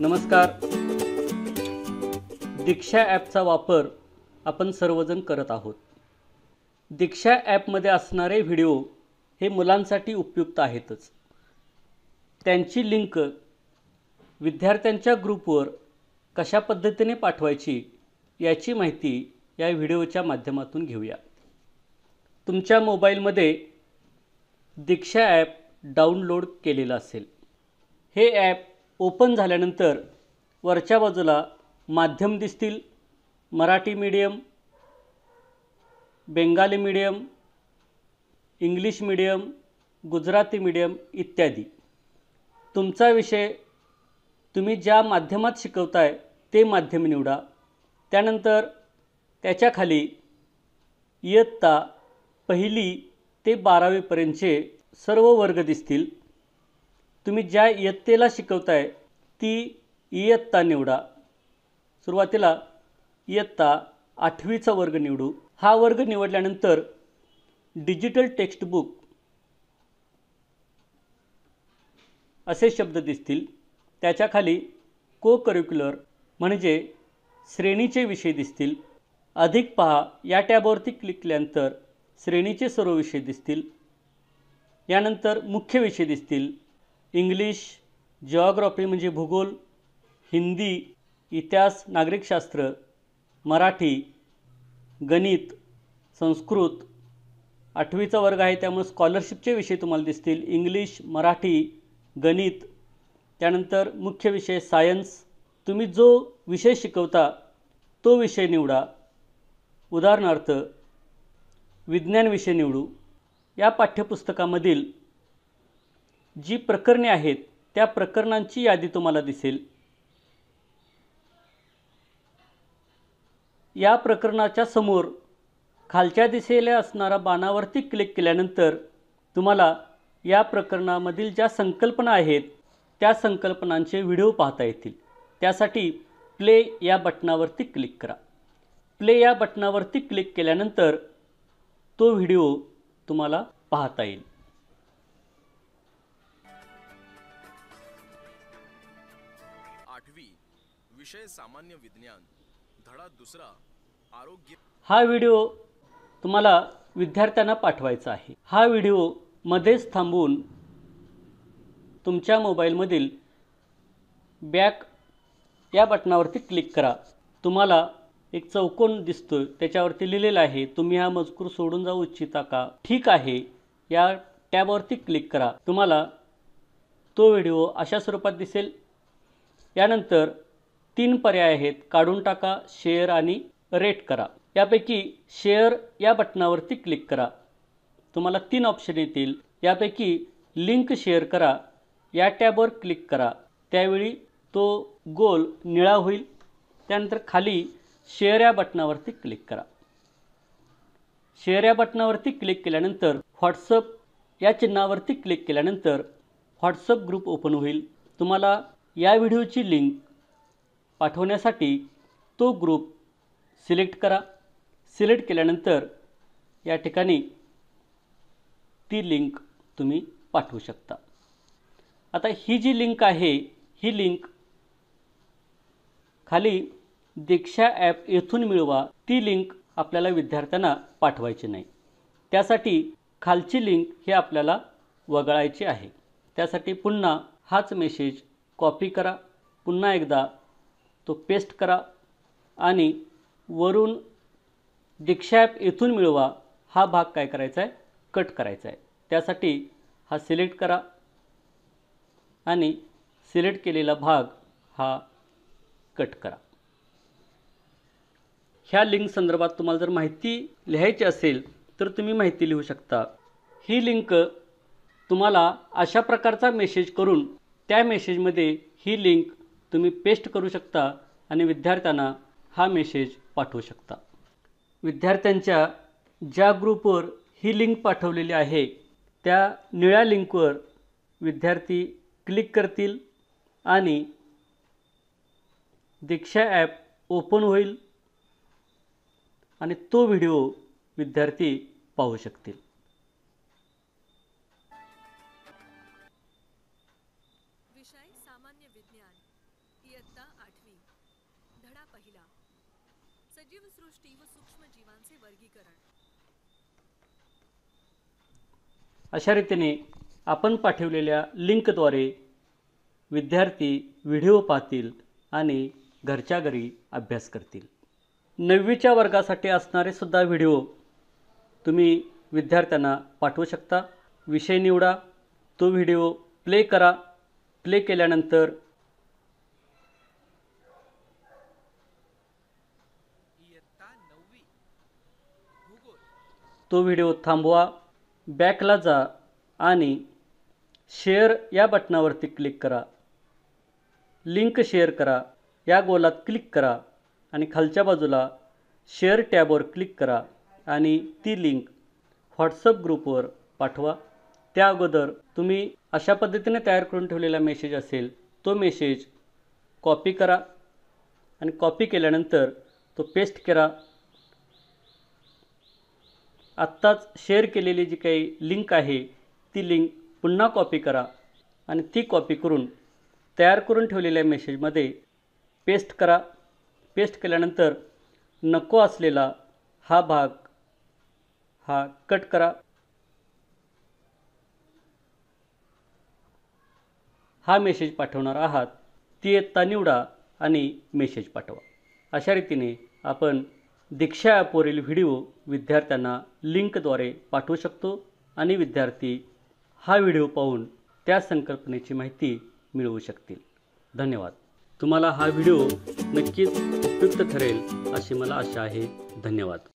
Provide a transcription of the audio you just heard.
नमस्कार दीक्षा ॲपचा वापर आपण सर्वजण करत आहोत दीक्षा ॲपमध्ये असणारे व्हिडिओ हे मुलांसाठी उपयुक्त आहेतच त्यांची लिंक विद्यार्थ्यांच्या ग्रुपवर कशा पद्धतीने पाठवायची याची माहिती या व्हिडिओच्या माध्यमातून घेऊया तुमच्या मोबाईलमध्ये दीक्षा ॲप डाउनलोड केलेलं असेल हे ॲप ओपन झाल्यानंतर वरच्या बाजूला माध्यम दिसतील Marathi medium Bengali medium English medium Gujarati medium इत्यादी तुमचा विषय तुम्ही ज्या माध्यमात शिकवताय ते माध्यम निवडा त्यानंतर त्याच्याखाली इयत्ता पहिली ते बारावीपर्यंतचे सर्व वर्ग दिसतील तुम्ही ज्या इयत्तेला शिकवताय ती इयत्ता निवडा सुरुवातीला इयत्ता आठवीचा वर्ग निवडू हा वर्ग निवडल्यानंतर डिजिटल टेक्स्टबुक असे शब्द दिसतील त्याच्या खाली को करिक्युलर म्हणजे श्रेणीचे विषय दिसतील अधिक पहा या टॅबवरती क्लिक केल्यानंतर श्रेणीचे सर्व विषय दिसतील यानंतर मुख्य विषय दिसतील इंग्लिश जिओग्रॉफी म्हणजे भूगोल हिंदी इतिहास नागरिकशास्त्र मराठी गणित संस्कृत आठवीचा वर्ग आहे त्यामुळे स्कॉलरशिपचे विषय तुम्हाला दिसतील इंग्लिश मराठी गणित त्यानंतर मुख्य विषय सायन्स तुम्ही जो विषय शिकवता तो विषय निवडा उदाहरणार्थ विज्ञान विषय निवडू या पाठ्यपुस्तकामधील जी प्रकरणे आहेत त्या प्रकरणांची यादी तुम्हाला दिसेल या प्रकरणाच्या समोर खालच्या दिशेला असणारा बाणावरती क्लिक केल्यानंतर तुम्हाला या प्रकरणामधील ज्या संकल्पना आहेत त्या संकल्पनांचे व्हिडिओ पाहता येतील त्यासाठी प्ले या बटणावरती क्लिक करा प्ले या बटणावरती क्लिक केल्यानंतर तो व्हिडिओ तुम्हाला पाहता येईल विषय सामान्य विज्ञान धडा दुसरा आरोग्य हा व्हिडिओ तुम्हाला विद्यार्थ्यांना पाठवायचा आहे हा व्हिडिओ मध्येच थांबून तुमच्या मोबाईलमधील बॅक या बटनावरती क्लिक करा तुम्हाला एक चौकोन दिसतो त्याच्यावरती लिहिलेलं आहे तुम्ही हा मजकूर सोडून जाऊ इच्छिता का ठीक आहे या टॅबवरती क्लिक करा तुम्हाला तो व्हिडिओ अशा स्वरूपात दिसेल यानंतर तीन पर्याय आहेत काढून टाका शेअर आणि रेट करा यापैकी शेअर या बटनावरती क्लिक करा तुम्हाला तीन ऑप्शन येतील यापैकी लिंक शेअर करा या टॅबवर क्लिक करा त्यावेळी तो गोल निळा होईल त्यानंतर खाली शेअर या बटनावरती क्लिक करा शेअर या बटनावरती क्लिक केल्यानंतर व्हॉट्सअप या चिन्हावरती क्लिक केल्यानंतर व्हॉट्सअप ग्रुप ओपन होईल तुम्हाला या व्हिडिओची लिंक पाठवण्यासाठी तो ग्रुप सिलेक्ट करा सिलेक्ट केल्यानंतर या ठिकाणी ती लिंक तुम्ही पाठवू शकता आता ही जी लिंक आहे ही लिंक खाली दीक्षा ॲप येथून मिळवा ती लिंक आपल्याला विद्यार्थ्यांना पाठवायची नाही त्यासाठी खालची लिंक हे आपल्याला वगळायची आहे त्यासाठी पुन्हा हाच मेसेज कॉपी करा पुन्हा एकदा तो पेस्ट करा आणि वरून दीक्षा ॲप इथून मिळवा हा भाग काय करायचा आहे कट करायचा आहे त्यासाठी हा सिलेक्ट करा आणि सिलेक्ट केलेला भाग हा कट करा ह्या लिंक संदर्भात तुम्हाला जर माहिती लिहायची असेल तर तुम्ही माहिती लिहू शकता ही लिंक तुम्हाला अशा प्रकारचा मेसेज करून त्या मेसेजमध्ये ही लिंक तुम्ही पेस्ट करू शकता आणि विद्यार्थ्यांना हा मेसेज पाठवू शकता विद्यार्थ्यांच्या ज्या ग्रुपवर ही लिंक पाठवलेली आहे त्या निळ्या लिंकवर विद्यार्थी क्लिक करतील आणि दीक्षा ॲप ओपन होईल आणि तो व्हिडिओ विद्यार्थी पाहू शकतील विषय सामान्य विज्ञान इयत्ता धडा पहिला व वर्गीकरण अशा रीतीने आपण पाठवलेल्या लिंकद्वारे विद्यार्थी व्हिडिओ पाहतील आणि घरच्या घरी अभ्यास करतील नववीच्या वर्गासाठी असणारे सुद्धा व्हिडिओ तुम्ही विद्यार्थ्यांना पाठवू शकता विषय निवडा तो व्हिडिओ प्ले करा प्ले केल्यानंतर तो व्हिडिओ थांबवा बॅकला जा आणि शेअर या बटणावरती क्लिक करा लिंक शेअर करा या गोलात क्लिक करा आणि खालच्या बाजूला शेअर टॅबवर क्लिक करा आणि ती लिंक व्हॉट्सअप ग्रुपवर पाठवा त्या अगोदर तुम्ही अशा पद्धतीने तयार करून ठेवलेला मेसेज असेल तो मेसेज कॉपी करा आणि कॉपी केल्यानंतर तो पेस्ट करा आत्ताच शेअर केलेली जी काही लिंक आहे ती लिंक पुन्हा कॉपी करा आणि ती कॉपी करून तयार करून ठेवलेल्या मेसेजमध्ये पेस्ट करा पेस्ट केल्यानंतर नको असलेला हा भाग हा कट करा हा मेसेज पाठवणार आहात ती येता निवडा आणि मेसेज पाठवा अशा रीतीने आपण दीक्षा ॲपवरील व्हिडिओ विद्यार्थ्यांना लिंकद्वारे पाठवू शकतो आणि विद्यार्थी हा व्हिडिओ पाहून त्या संकल्पनेची माहिती मिळवू शकतील धन्यवाद तुम्हाला हा व्हिडिओ नक्कीच उपयुक्त ठरेल अशी मला आशा आहे धन्यवाद